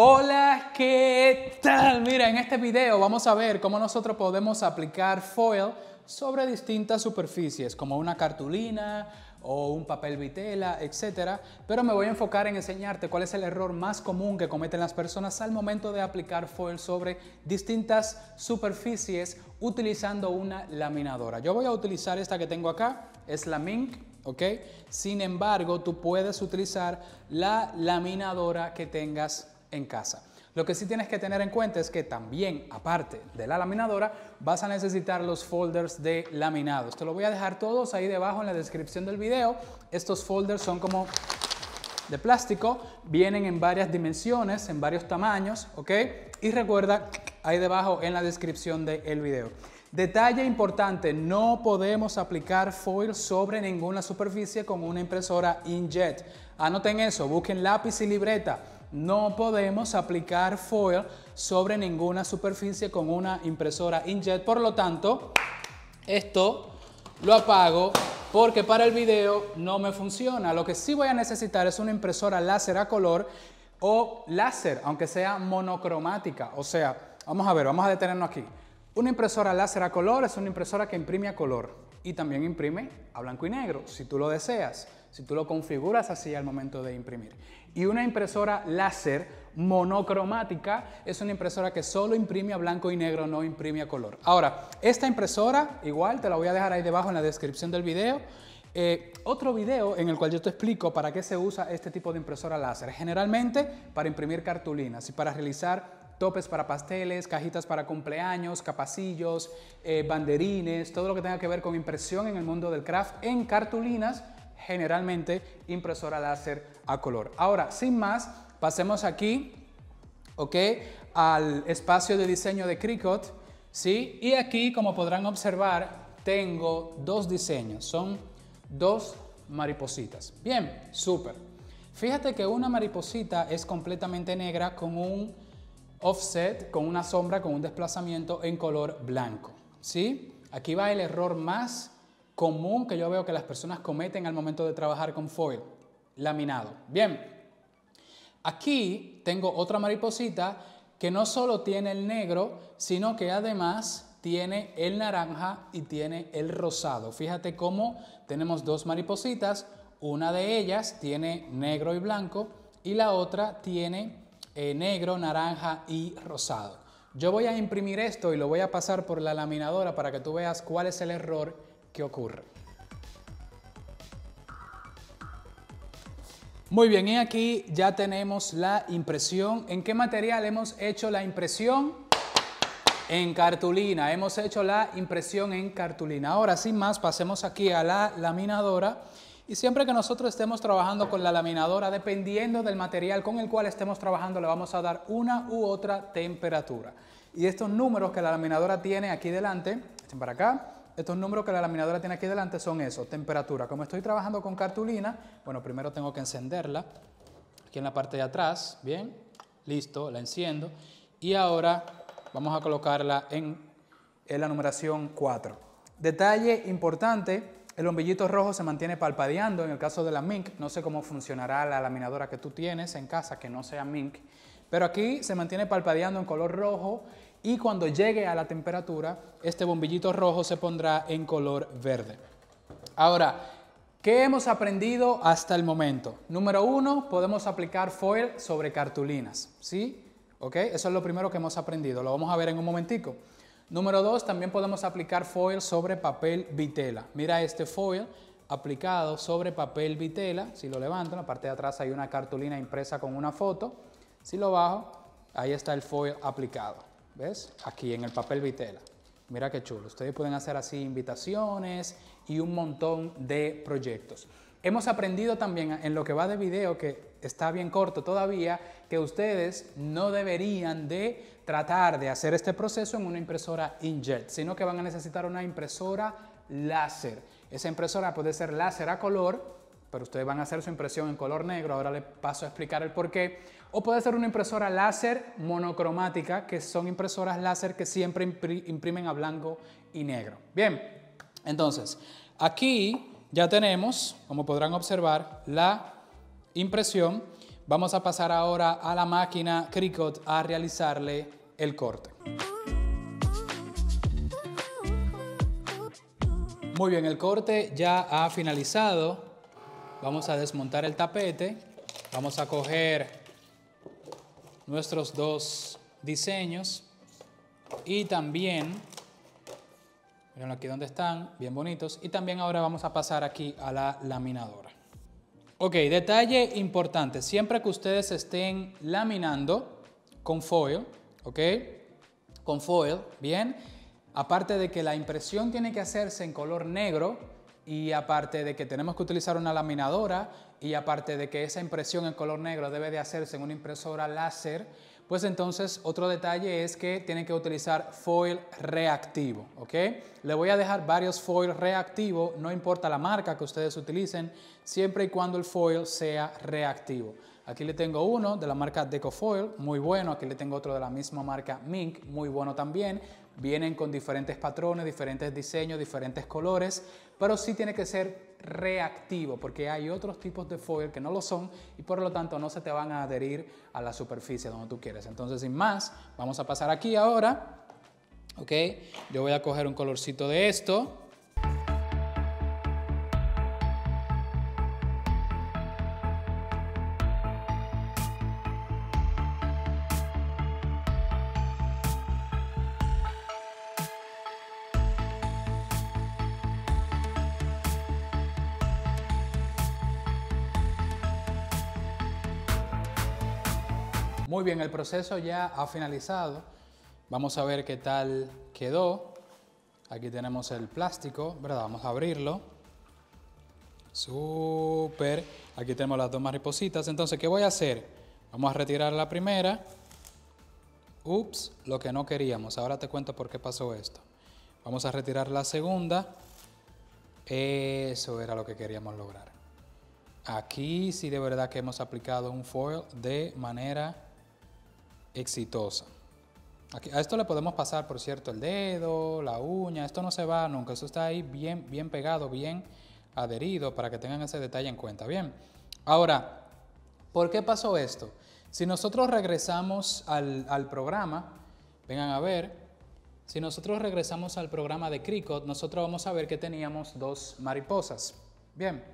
Hola, ¿qué tal? Mira, en este video vamos a ver cómo nosotros podemos aplicar foil sobre distintas superficies, como una cartulina o un papel vitela, etc. Pero me voy a enfocar en enseñarte cuál es el error más común que cometen las personas al momento de aplicar foil sobre distintas superficies utilizando una laminadora. Yo voy a utilizar esta que tengo acá, es la Mink ¿ok? Sin embargo, tú puedes utilizar la laminadora que tengas en casa. Lo que sí tienes que tener en cuenta es que también, aparte de la laminadora, vas a necesitar los folders de laminados. Te lo voy a dejar todos ahí debajo en la descripción del video. Estos folders son como de plástico, vienen en varias dimensiones, en varios tamaños, ¿ok? Y recuerda, ahí debajo en la descripción del el video. Detalle importante, no podemos aplicar foil sobre ninguna superficie con una impresora injet Anoten eso, busquen lápiz y libreta no podemos aplicar foil sobre ninguna superficie con una impresora Injet. Por lo tanto, esto lo apago porque para el video no me funciona. Lo que sí voy a necesitar es una impresora láser a color o láser, aunque sea monocromática. O sea, vamos a ver, vamos a detenernos aquí. Una impresora láser a color es una impresora que imprime a color y también imprime a blanco y negro, si tú lo deseas, si tú lo configuras así al momento de imprimir. Y una impresora láser monocromática es una impresora que solo imprime a blanco y negro, no imprime a color. Ahora, esta impresora, igual te la voy a dejar ahí debajo en la descripción del video. Eh, otro video en el cual yo te explico para qué se usa este tipo de impresora láser. Generalmente para imprimir cartulinas y para realizar topes para pasteles, cajitas para cumpleaños, capacillos, eh, banderines, todo lo que tenga que ver con impresión en el mundo del craft en cartulinas generalmente impresora láser a color. Ahora, sin más, pasemos aquí, ¿ok? Al espacio de diseño de Cricut, ¿sí? Y aquí, como podrán observar, tengo dos diseños, son dos maripositas. Bien, súper. Fíjate que una mariposita es completamente negra con un offset, con una sombra, con un desplazamiento en color blanco, ¿sí? Aquí va el error más común que yo veo que las personas cometen al momento de trabajar con foil, laminado. Bien, aquí tengo otra mariposita que no solo tiene el negro, sino que además tiene el naranja y tiene el rosado. Fíjate cómo tenemos dos maripositas, una de ellas tiene negro y blanco y la otra tiene eh, negro, naranja y rosado. Yo voy a imprimir esto y lo voy a pasar por la laminadora para que tú veas cuál es el error ¿Qué ocurre? Muy bien, y aquí ya tenemos la impresión. ¿En qué material hemos hecho la impresión? En cartulina. Hemos hecho la impresión en cartulina. Ahora, sin más, pasemos aquí a la laminadora. Y siempre que nosotros estemos trabajando con la laminadora, dependiendo del material con el cual estemos trabajando, le vamos a dar una u otra temperatura. Y estos números que la laminadora tiene aquí delante, echen para acá, estos números que la laminadora tiene aquí delante son eso, temperatura. Como estoy trabajando con cartulina, bueno, primero tengo que encenderla. Aquí en la parte de atrás, bien, listo, la enciendo. Y ahora vamos a colocarla en, la numeración 4. Detalle importante, el bombillito rojo se mantiene palpadeando en el caso de la Mink, No sé cómo funcionará la laminadora que tú tienes en casa que no sea Mink, Pero aquí se mantiene palpadeando en color rojo y cuando llegue a la temperatura, este bombillito rojo se pondrá en color verde. Ahora, ¿qué hemos aprendido hasta el momento? Número uno, podemos aplicar foil sobre cartulinas, ¿sí? ¿Ok? Eso es lo primero que hemos aprendido, lo vamos a ver en un momentico. Número dos, también podemos aplicar foil sobre papel vitela. Mira este foil aplicado sobre papel vitela, si lo levanto, en la parte de atrás hay una cartulina impresa con una foto, si lo bajo, ahí está el foil aplicado. ¿Ves? Aquí en el papel vitela. Mira qué chulo. Ustedes pueden hacer así invitaciones y un montón de proyectos. Hemos aprendido también en lo que va de video, que está bien corto todavía, que ustedes no deberían de tratar de hacer este proceso en una impresora injet sino que van a necesitar una impresora láser. Esa impresora puede ser láser a color pero ustedes van a hacer su impresión en color negro, ahora les paso a explicar el por qué. O puede ser una impresora láser monocromática, que son impresoras láser que siempre imprimen a blanco y negro. Bien, entonces, aquí ya tenemos, como podrán observar, la impresión. Vamos a pasar ahora a la máquina Cricut a realizarle el corte. Muy bien, el corte ya ha finalizado. Vamos a desmontar el tapete. Vamos a coger nuestros dos diseños y también, miren aquí donde están, bien bonitos. Y también ahora vamos a pasar aquí a la laminadora. Ok, detalle importante, siempre que ustedes estén laminando con foil, ok, con foil, bien, aparte de que la impresión tiene que hacerse en color negro, y aparte de que tenemos que utilizar una laminadora y aparte de que esa impresión en color negro debe de hacerse en una impresora láser, pues entonces otro detalle es que tienen que utilizar foil reactivo, ¿ok? Le voy a dejar varios foil reactivo, no importa la marca que ustedes utilicen, siempre y cuando el foil sea reactivo. Aquí le tengo uno de la marca Decofoil, muy bueno. Aquí le tengo otro de la misma marca Mink, muy bueno también. Vienen con diferentes patrones, diferentes diseños, diferentes colores, pero sí tiene que ser reactivo porque hay otros tipos de foil que no lo son y por lo tanto no se te van a adherir a la superficie donde tú quieres. Entonces, sin más, vamos a pasar aquí ahora. Ok, yo voy a coger un colorcito de esto Muy bien, el proceso ya ha finalizado. Vamos a ver qué tal quedó. Aquí tenemos el plástico, ¿verdad? Vamos a abrirlo. Súper. Aquí tenemos las dos maripositas. Entonces, ¿qué voy a hacer? Vamos a retirar la primera. Ups, lo que no queríamos. Ahora te cuento por qué pasó esto. Vamos a retirar la segunda. Eso era lo que queríamos lograr. Aquí sí de verdad que hemos aplicado un foil de manera exitosa. Aquí, a esto le podemos pasar, por cierto, el dedo, la uña, esto no se va nunca, eso está ahí bien, bien pegado, bien adherido para que tengan ese detalle en cuenta. Bien, ahora, ¿por qué pasó esto? Si nosotros regresamos al, programa, vengan a ver, si nosotros regresamos al programa de Cricot, nosotros vamos a ver que teníamos dos mariposas. Bien,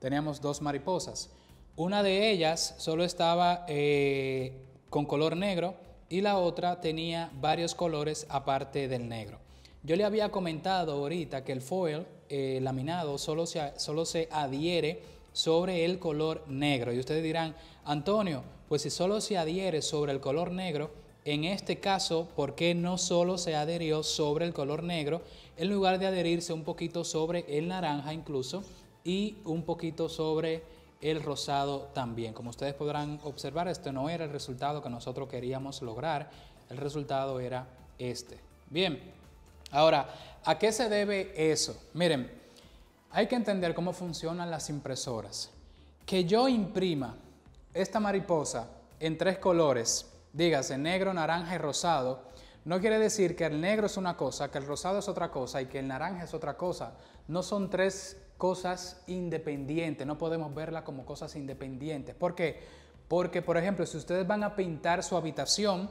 teníamos dos mariposas. Una de ellas solo estaba eh, con color negro y la otra tenía varios colores aparte del negro. Yo le había comentado ahorita que el foil eh, laminado solo se, solo se adhiere sobre el color negro. Y ustedes dirán, Antonio, pues si solo se adhiere sobre el color negro, en este caso, ¿por qué no solo se adherió sobre el color negro en lugar de adherirse un poquito sobre el naranja incluso y un poquito sobre el rosado también. Como ustedes podrán observar, este no era el resultado que nosotros queríamos lograr, el resultado era este. Bien, ahora, ¿a qué se debe eso? Miren, hay que entender cómo funcionan las impresoras. Que yo imprima esta mariposa en tres colores, dígase negro, naranja y rosado, no quiere decir que el negro es una cosa, que el rosado es otra cosa y que el naranja es otra cosa. No son tres cosas independientes, no podemos verlas como cosas independientes. ¿Por qué? Porque, por ejemplo, si ustedes van a pintar su habitación,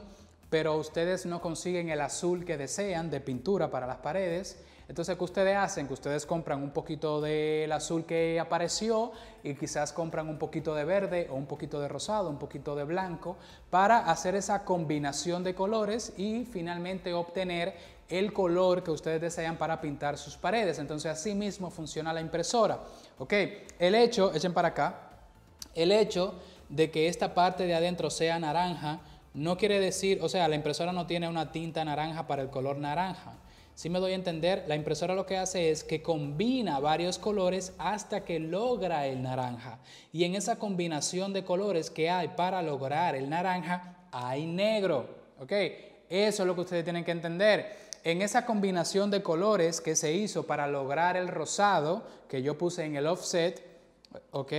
pero ustedes no consiguen el azul que desean de pintura para las paredes, entonces, ¿qué ustedes hacen? Que ustedes compran un poquito del azul que apareció y quizás compran un poquito de verde o un poquito de rosado, un poquito de blanco, para hacer esa combinación de colores y finalmente obtener el color que ustedes desean para pintar sus paredes. Entonces así mismo funciona la impresora. Ok, el hecho, echen para acá, el hecho de que esta parte de adentro sea naranja no quiere decir, o sea, la impresora no tiene una tinta naranja para el color naranja. Si me doy a entender, la impresora lo que hace es que combina varios colores hasta que logra el naranja. Y en esa combinación de colores que hay para lograr el naranja, hay negro. ¿Ok? Eso es lo que ustedes tienen que entender en esa combinación de colores que se hizo para lograr el rosado que yo puse en el offset, ¿ok?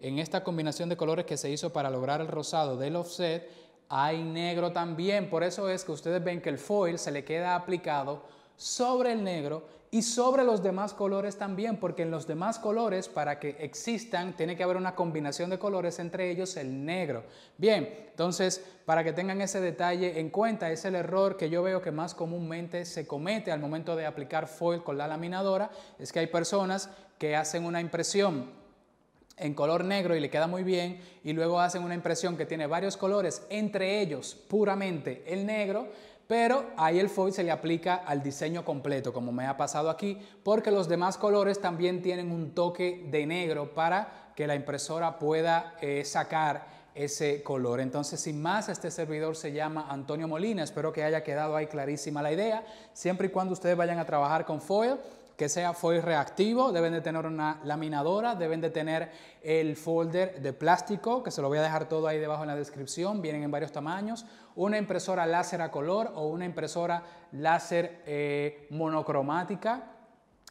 En esta combinación de colores que se hizo para lograr el rosado del offset, hay negro también. Por eso es que ustedes ven que el foil se le queda aplicado sobre el negro y sobre los demás colores también, porque en los demás colores, para que existan, tiene que haber una combinación de colores, entre ellos el negro. Bien, entonces, para que tengan ese detalle en cuenta, es el error que yo veo que más comúnmente se comete al momento de aplicar foil con la laminadora, es que hay personas que hacen una impresión en color negro y le queda muy bien y luego hacen una impresión que tiene varios colores, entre ellos puramente el negro pero ahí el foil se le aplica al diseño completo, como me ha pasado aquí, porque los demás colores también tienen un toque de negro para que la impresora pueda eh, sacar ese color. Entonces, sin más, este servidor se llama Antonio Molina. Espero que haya quedado ahí clarísima la idea. Siempre y cuando ustedes vayan a trabajar con foil, que sea foil reactivo, deben de tener una laminadora, deben de tener el folder de plástico, que se lo voy a dejar todo ahí debajo en la descripción, vienen en varios tamaños, una impresora láser a color o una impresora láser eh, monocromática,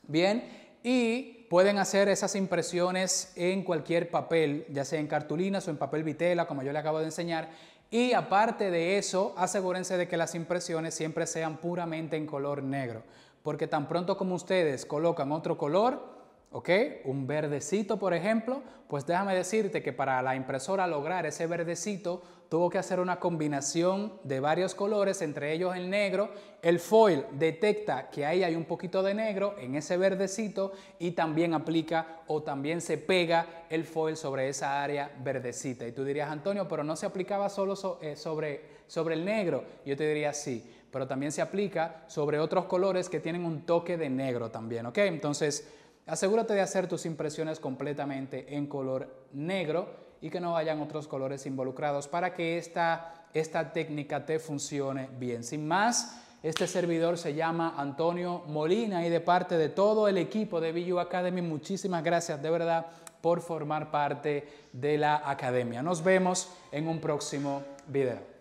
bien, y pueden hacer esas impresiones en cualquier papel, ya sea en cartulinas o en papel vitela, como yo le acabo de enseñar, y aparte de eso, asegúrense de que las impresiones siempre sean puramente en color negro. Porque tan pronto como ustedes colocan otro color, ¿ok? Un verdecito, por ejemplo, pues déjame decirte que para la impresora lograr ese verdecito, tuvo que hacer una combinación de varios colores, entre ellos el negro. El foil detecta que ahí hay un poquito de negro en ese verdecito y también aplica o también se pega el foil sobre esa área verdecita. Y tú dirías, Antonio, pero no se aplicaba solo eh, sobre, sobre el negro. Yo te diría, sí pero también se aplica sobre otros colores que tienen un toque de negro también, ¿ok? Entonces, asegúrate de hacer tus impresiones completamente en color negro y que no vayan otros colores involucrados para que esta, esta técnica te funcione bien. Sin más, este servidor se llama Antonio Molina y de parte de todo el equipo de VU Academy, muchísimas gracias de verdad por formar parte de la academia. Nos vemos en un próximo video.